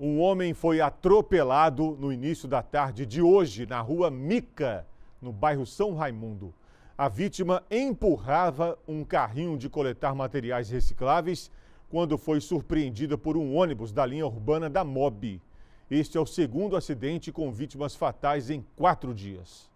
Um homem foi atropelado no início da tarde de hoje na rua Mica, no bairro São Raimundo. A vítima empurrava um carrinho de coletar materiais recicláveis quando foi surpreendida por um ônibus da linha urbana da MOB. Este é o segundo acidente com vítimas fatais em quatro dias.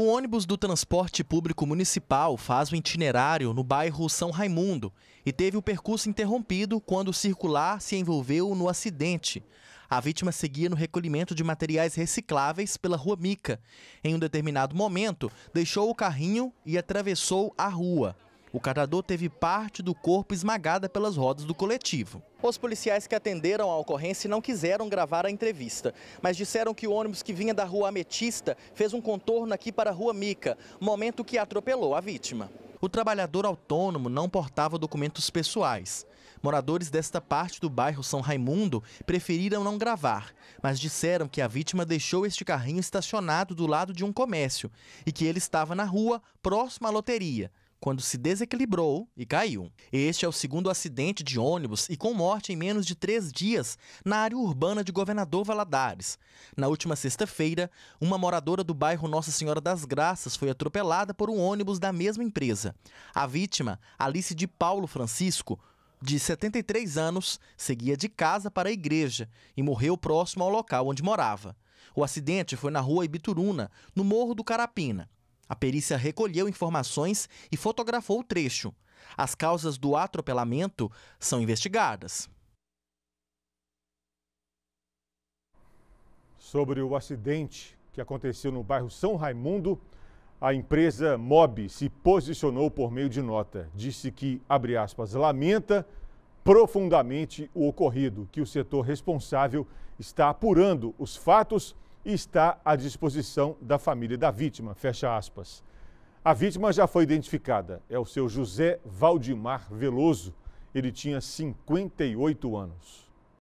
O ônibus do transporte público municipal faz o itinerário no bairro São Raimundo e teve o percurso interrompido quando o circular se envolveu no acidente. A vítima seguia no recolhimento de materiais recicláveis pela Rua Mica. Em um determinado momento, deixou o carrinho e atravessou a rua. O catador teve parte do corpo esmagada pelas rodas do coletivo. Os policiais que atenderam a ocorrência não quiseram gravar a entrevista, mas disseram que o ônibus que vinha da rua Ametista fez um contorno aqui para a rua Mica, momento que atropelou a vítima. O trabalhador autônomo não portava documentos pessoais. Moradores desta parte do bairro São Raimundo preferiram não gravar, mas disseram que a vítima deixou este carrinho estacionado do lado de um comércio e que ele estava na rua, próximo à loteria quando se desequilibrou e caiu. Este é o segundo acidente de ônibus e com morte em menos de três dias na área urbana de Governador Valadares. Na última sexta-feira, uma moradora do bairro Nossa Senhora das Graças foi atropelada por um ônibus da mesma empresa. A vítima, Alice de Paulo Francisco, de 73 anos, seguia de casa para a igreja e morreu próximo ao local onde morava. O acidente foi na rua Ibituruna, no Morro do Carapina. A perícia recolheu informações e fotografou o trecho. As causas do atropelamento são investigadas. Sobre o acidente que aconteceu no bairro São Raimundo, a empresa Mob se posicionou por meio de nota. Disse que, abre aspas, lamenta profundamente o ocorrido, que o setor responsável está apurando os fatos está à disposição da família da vítima. Fecha aspas. A vítima já foi identificada. É o seu José Valdimar Veloso. Ele tinha 58 anos.